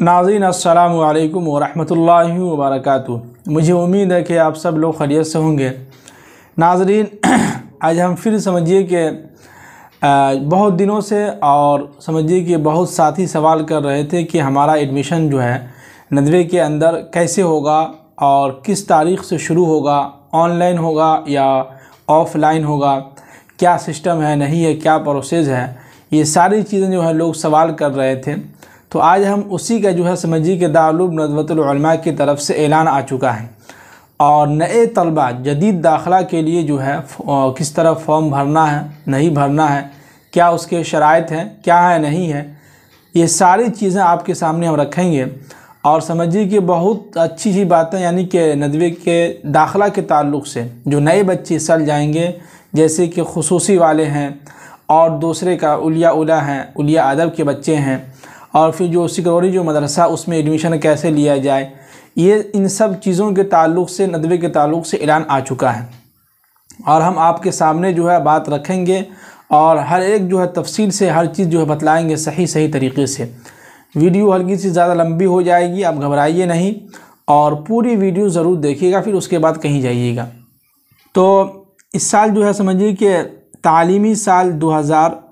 नाजीन असलकम वरहल वबरक मुझे उम्मीद है कि आप सब लोग खरीत से होंगे नाजरीन आज हम फिर समझिए कि बहुत दिनों से और समझिए कि बहुत साथी सवाल कर रहे थे कि हमारा एडमिशन जो है नदवे के अंदर कैसे होगा और किस तारीख से शुरू होगा ऑनलाइन होगा या ऑफ़लाइन होगा क्या सिस्टम है नहीं है क्या प्रोसेस है ये सारी चीज़ें जो है लोग सवाल कर रहे थे तो आज हम उसी का जो है समझिए कि दारूब नदवतलमा की तरफ से ऐलान आ चुका है और नए तलबा जदीद दाखला के लिए जो है किस तरह फॉर्म भरना है नहीं भरना है क्या उसके शरात हैं क्या है नहीं है ये सारी चीज़ें आपके सामने हम रखेंगे और समझिए कि बहुत अच्छी ही बातें यानी कि नदवे के दाखला के ताल्लुक से जो नए बच्चे सल जाएंगे जैसे कि खसूसी वाले हैं और दूसरे का उलिया उला हैं उलिया अदब के बच्चे हैं और फिर जो सिकरौरी जो मदरसा उसमें एडमिशन कैसे लिया जाए ये इन सब चीज़ों के ताल्लुक से नदवे के ताल्लुक से ऐलान आ चुका है और हम आपके सामने जो है बात रखेंगे और हर एक जो है तफसील से हर चीज़ जो है बतलाएँगे सही सही तरीके से वीडियो हल्की सी ज़्यादा लंबी हो जाएगी आप घबराइए नहीं और पूरी वीडियो ज़रूर देखिएगा फिर उसके बाद कहीं जाइएगा तो इस साल जो है समझिए कि तालीमी साल हज़ार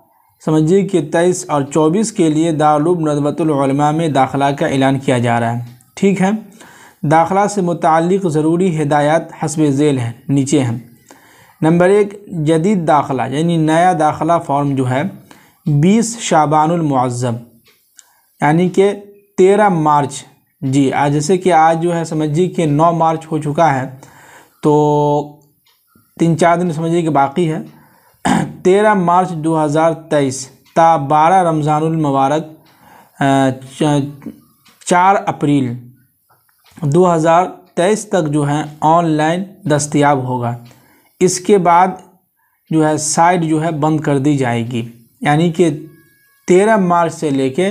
समझिए कि तेईस और चौबीस के लिए दारुब नदवतलमा में दाखिला का ऐलान किया जा रहा है ठीक है दाखिला से मुतक ज़रूरी हदायत हसब झेल हैं नीचे हैं नंबर एक जदीद दाखिला यानी नया दाखिला फॉर्म जो है बीस शाबानमज़म यानी कि तेरह मार्च जी आज जैसे कि आज जो है समझिए कि नौ मार्च हो चुका है तो तीन चार दिन समझिए कि बाकी है तेरह मार्च 2023 ता बारह रमज़ानमबारक चार अप्रैल 2023 तक जो है ऑनलाइन दस्तियाब होगा इसके बाद जो है साइट जो है बंद कर दी जाएगी यानी कि तेरह मार्च से लेके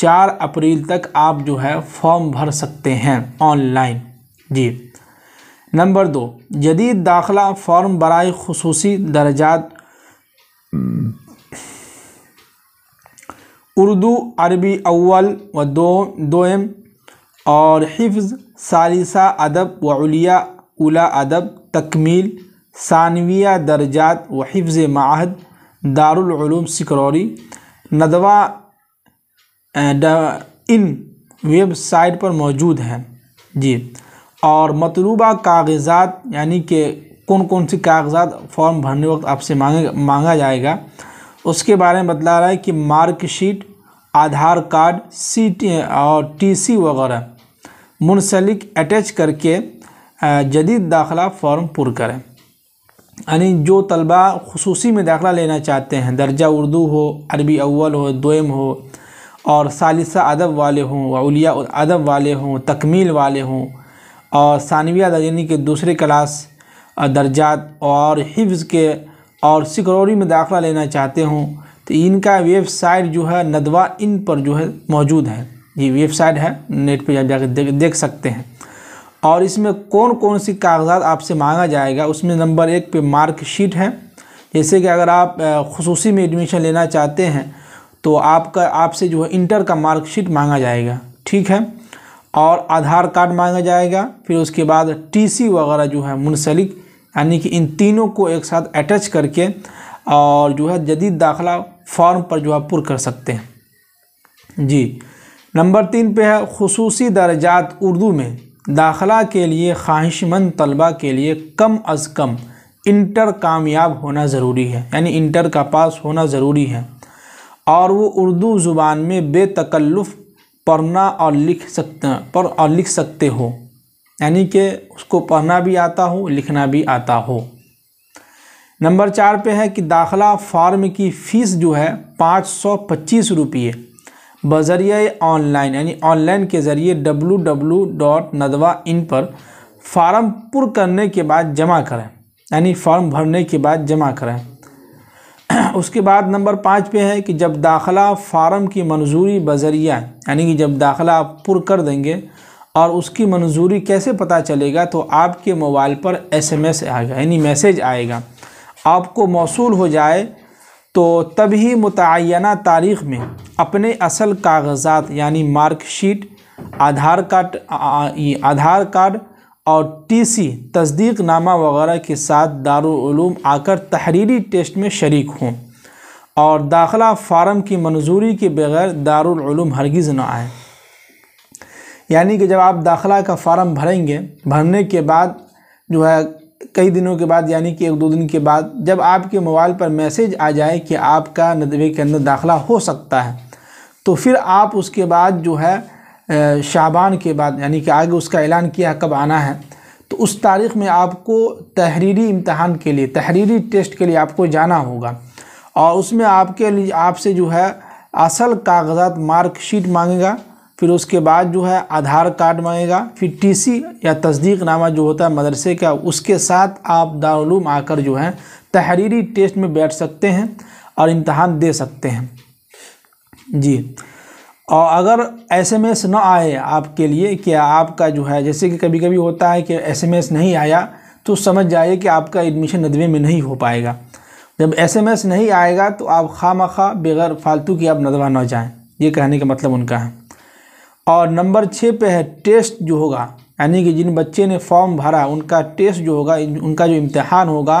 चार अप्रैल तक आप जो है फॉर्म भर सकते हैं ऑनलाइन जी नंबर दो जदीद दाखला फॉर्म बरए खसूसी दर्जात Hmm. उर्दू अरबी अव्वल व दो दोम और हिफ्ज़ सालिसा अदब व उलिया उला अदब तकमील सानविया दर्जात व हिफ्ज़ माहद दारूम सिकरौरी नदवा इन वेबसाइट पर मौजूद हैं जी और मतलूबा कागज़ात यानी कि कौन कौन सी कागजात फॉर्म भरने वक्त आपसे मांगे मांगा जाएगा उसके बारे में बतला रहा है कि marksheet Aadhaar card C T और टीसी वगैरह मुनसलिक अटैच करके जदीद दाखला फॉर्म पुर करें यानी जो तलबा खसूसी में दाखला लेना चाहते हैं दर्जा उर्दू हो अरबी अव्वल हो दोम हो और सालिसा अदब वाले हों वलिया अदब वाले हों तकमील वाले हों और सानविया यानी कि दूसरे क्लास दर्जात और हिफ्ज़ के और सिकरौरी में दाखला लेना चाहते हों तो इनका वेबसाइट जो है नदवा इन पर जो है मौजूद है ये वेबसाइट है नेट पे जाकर देख देख सकते हैं और इसमें कौन कौन सी कागजात आपसे मांगा जाएगा उसमें नंबर एक पे मार्कशीट है जैसे कि अगर आप खसूसी में एडमिशन लेना चाहते हैं तो आपका आपसे जो है इंटर का मार्कशीट मांगा जाएगा ठीक है और आधार कार्ड मांगा जाएगा फिर उसके बाद टीसी वगैरह जो है मुनसलिक यानी कि इन तीनों को एक साथ अटैच करके और जो है जदीद दाखिला फॉर्म पर जो है पुर कर सकते हैं जी नंबर तीन पे है खसूस दर्जात उर्दू में दाखला के लिए ख्वाहिशमंद तलबा के लिए कम अज़ कम इंटर कामयाब होना ज़रूरी है यानी इंटर का पास होना ज़रूरी है और वो उर्दू ज़ुबान में बेतकल्लुफ़ पढ़ना और लिख सकते पर और लिख सकते हो यानी कि उसको पढ़ना भी आता हो लिखना भी आता हो नंबर चार पे है कि दाखला फार्म की फ़ीस जो है पाँच सौ पच्चीस रुपये बज़रिए ऑनलाइन यानी ऑनलाइन के ज़रिए W W dot Nadwa in पर फार्म पुर करने के बाद जमा करें यानी फॉर्म भरने के बाद जमा करें उसके बाद नंबर पाँच पे है कि जब दाखला फार्म की मंजूरी बजरिया यानी कि जब दाखला आप पुर कर देंगे और उसकी मंजूरी कैसे पता चलेगा तो आपके मोबाइल पर एसएमएस आएगा यानी मैसेज आएगा आपको मौसू हो जाए तो तभी मुतना तारीख़ में अपने असल कागजात यानी marksheet Aadhaar card Aadhaar card और टीसी तस्दीक नामा वगैरह के साथ दारूम आकर तहरीरी टेस्ट में शरीक हों और दाखला फ़ारम की मंजूरी के बगैर दारूम हरगिज़ न आए यानी कि जब आप दाखिला का फ़ार्म भरेंगे भरने के बाद जो है कई दिनों के बाद यानी कि एक दो दिन के बाद जब आपके मोबाइल पर मैसेज आ जाए कि आपका नदवे के अंदर दाखिला हो सकता है तो फिर आप उसके बाद जो है शाबान के बाद यानी कि आगे उसका ऐलान किया कब आना है तो उस तारीख़ में आपको तहरीरी इम्तहान के लिए तहरीरी टेस्ट के लिए आपको जाना होगा और उसमें आपके लिए आपसे जो है असल कागज़ात मार्कशीट मांगेगा फिर उसके बाद जो है आधार कार्ड मांगेगा फिर टीसी या तस्दीक नामा जो होता है मदरसे का उसके साथ आप दारूम आकर जो है तहरीरी टेस्ट में बैठ सकते हैं और इम्तहान दे सकते हैं जी और अगर एसएमएस ना आए आपके लिए कि आपका जो है जैसे कि कभी कभी होता है कि एसएमएस नहीं आया तो समझ जाइए कि आपका एडमिशन नदवे में नहीं हो पाएगा जब एसएमएस नहीं आएगा तो आप खामखा बगैर फालतू की आप नदवा ना जाएं ये कहने का मतलब उनका है और नंबर छः पे है टेस्ट जो होगा यानी कि जिन बच्चे ने फॉर्म भरा उनका टेस्ट जो होगा उनका जो इम्तहान होगा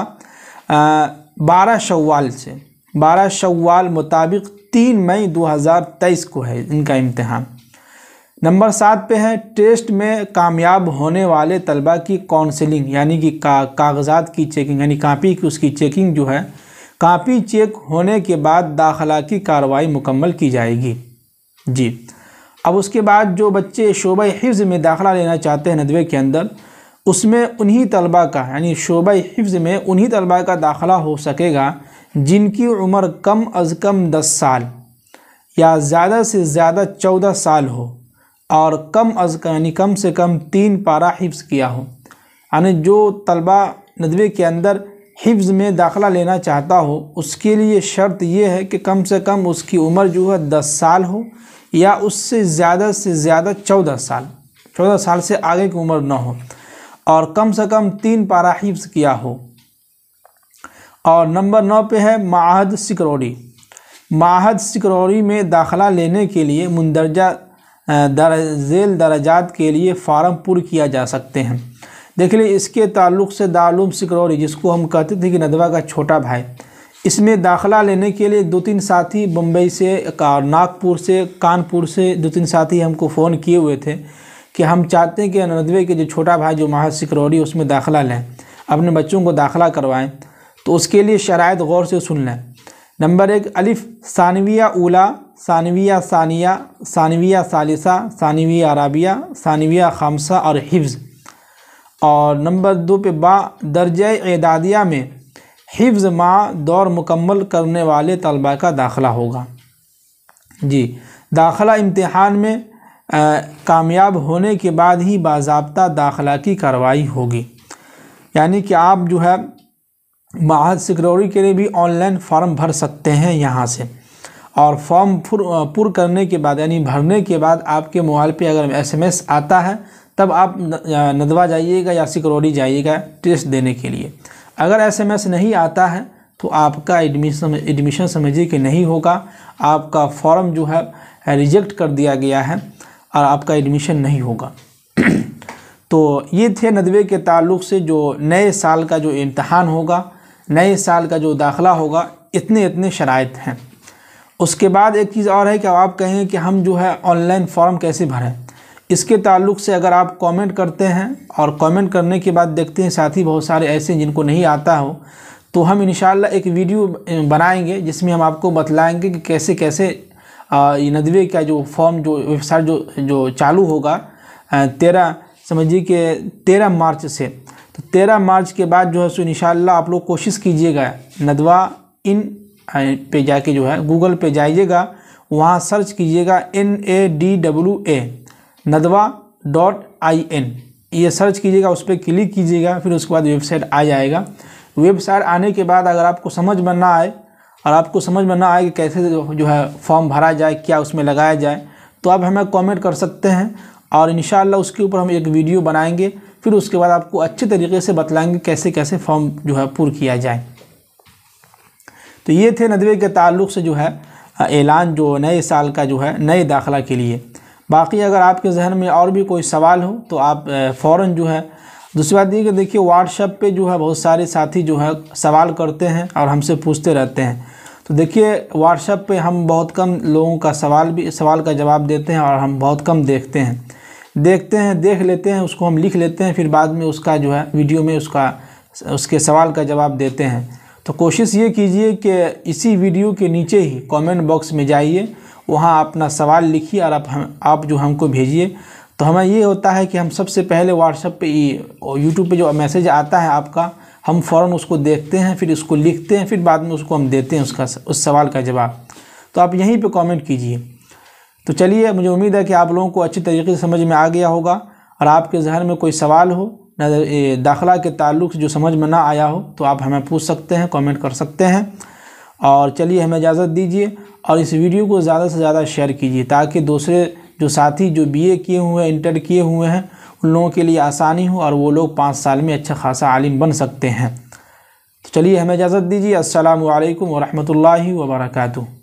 बारह शवाल से बारह शवाल मुताबिक तीन मई 2023 को है इनका इम्तहान नंबर सात पे है टेस्ट में कामयाब होने वाले तलबा की काउंसलिंग यानी कि का, कागजात की चेकिंग यानी कापी की उसकी चेकिंग जो है कापी चेक होने के बाद दाखिला की कार्रवाई मुकम्मल की जाएगी जी अब उसके बाद जो बच्चे शोबा हिफ्ज़ में दाखला लेना चाहते हैं नदवे के अंदर उसमें उन्हीं तलबा का यानी शोबा हिफ्ज़ में उन्हीं तलबा का दाखला हो सकेगा जिनकी उम्र कम अज़ कम दस साल या ज़्यादा से ज़्यादा चौदह साल हो और कम अज़ कम यानी कम से कम तीन पारा हिफ्ज़ किया हो यानी जो तलबा नदवे के अंदर हिफ्ज़ में दाखला लेना चाहता हो उसके लिए शर्त यह है कि कम से कम उसकी उम्र जो है दस साल हो या उससे ज़्यादा से ज़्यादा चौदह साल चौदह साल से आगे की उम्र न हो और कम से कम तीन पारा हिफ्स किया हो और नंबर नौ पे है माहद सिकरौरी माहद सिकरौरी में दाखला लेने के लिए मंदरजा दर झेल दर्जात के लिए फार्म पुर किया जा सकते हैं देख लीजिए इसके ताल्लुक़ से दारूम सिकरौरी जिसको हम कहते थे कि नदवा का छोटा भाई इसमें दाखला लेने के लिए दो तीन साथी बम्बई से नागपुर से कानपुर से दो तीन साथी हमको फ़ोन किए हुए थे कि हम चाहते हैं कि अनदवे के जो छोटा भाई जो महा उसमें दाखला लें अपने बच्चों को दाखला करवाएं तो उसके लिए शराय गौर से सुन लें नंबर एक अलिफ सानविया उला सानविया सानिया सानविया सालिसा सानविया अराबिया सानविया खामसा और हिफ्ज़ और नंबर दो पे बा दर्ज एदादिया में हिफ्ज़ माँ दौर मुकम्मल करने वाले तलबा का दाखला होगा जी दाखला इम्तहान में कामयाब होने के बाद ही बाबा दाखला की कार्रवाई होगी यानी कि आप जो है माहद सिक्योरी के लिए भी ऑनलाइन फॉर्म भर सकते हैं यहाँ से और फॉर्म पुर पुर करने के बाद यानी भरने के बाद आपके मोबाइल पे अगर एसएमएस आता है तब आप नदवा जाइएगा या सिक्योरी जाइएगा टेस्ट देने के लिए अगर एसएमएस नहीं आता है तो आपका एडमिशन एडमिशन समझिए कि नहीं होगा आपका फॉर्म जो है रिजेक्ट कर दिया गया है और आपका एडमिशन नहीं होगा तो ये थे नदवे के ताल्लुक से जो नए साल का जो इम्तहान होगा नए साल का जो दाखला होगा इतने इतने शरात हैं उसके बाद एक चीज़ और है कि आप कहेंगे कि हम जो है ऑनलाइन फॉर्म कैसे भरें इसके ताल्लुक से अगर आप कमेंट करते हैं और कमेंट करने के बाद देखते हैं साथी बहुत सारे ऐसे जिनको नहीं आता हो तो हम इन एक वीडियो बनाएंगे जिसमें हम आपको बतलाएंगे कि कैसे कैसे नदवे का जो फॉर्म जो वेबसाइट जो जो चालू होगा तेरह समझिए कि तेरह मार्च से तो तेरह मार्च के बाद जो है सो इन आप लोग कोशिश कीजिएगा नदवा इन पे जाके जो है गूगल पे जाइएगा वहाँ सर्च कीजिएगा N A D W A Nadwa dot I N ये सर्च कीजिएगा उस पर क्लिक कीजिएगा फिर उसके बाद वेबसाइट आ जाएगा वेबसाइट आने के बाद अगर आपको समझ में ना आए और आपको समझ में ना आए कि कैसे जो है फॉर्म भरा जाए क्या उसमें लगाया जाए तो आप हमें कमेंट कर सकते हैं और इन उसके ऊपर हम एक वीडियो बनाएंगे फिर उसके बाद आपको अच्छे तरीके से बतलाएंगे कैसे कैसे फॉर्म जो है पूर किया जाए तो ये थे नदवे के ताल्लुक से जो है ऐलान जो नए साल का जो है नए दाखिला के लिए बाकी अगर आपके जहन में और भी कोई सवाल हो तो आप फ़ौर जो है दूसरी बात ये कि देखिए व्हाट्सएप पे जो है बहुत सारे साथी जो है सवाल करते हैं और हमसे पूछते रहते हैं तो देखिए व्हाट्सएप पे हम बहुत कम लोगों का सवाल भी सवाल का जवाब देते हैं और हम बहुत कम देखते हैं देखते हैं देख लेते हैं उसको हम लिख लेते हैं फिर बाद में उसका जो है वीडियो में उसका उसके सवाल का जवाब देते हैं तो कोशिश ये कीजिए कि इसी वीडियो के नीचे ही कॉमेंट बॉक्स में जाइए वहाँ अपना सवाल लिखिए और आप हम आप जो हमको भेजिए तो हमें ये होता है कि हम सबसे पहले व्हाट्सअप पे यूट्यूब पे जो मैसेज आता है आपका हम फ़ौर उसको देखते हैं फिर उसको लिखते हैं फिर बाद में उसको हम देते हैं उसका उस सवाल का जवाब तो आप यहीं पर कॉमेंट कीजिए तो चलिए मुझे उम्मीद है कि आप लोगों को अच्छी तरीके से समझ में आ गया होगा और आपके जहन में कोई सवाल हो दाखला के ताल्लुक से जो समझ में ना आया हो तो आप हमें पूछ सकते हैं कमेंट कर सकते हैं और चलिए हमें इजाज़त दीजिए और इस वीडियो को ज़्यादा से ज़्यादा शेयर कीजिए ताकि दूसरे जो साथी जो बीए किए हुए हैं इंटर किए हुए हैं उन लोगों के लिए आसानी हो और वो लोग पाँच साल में अच्छा खासा आलिम बन सकते हैं तो चलिए हमें इजाज़त दीजिए असलकम वरहमल वर्का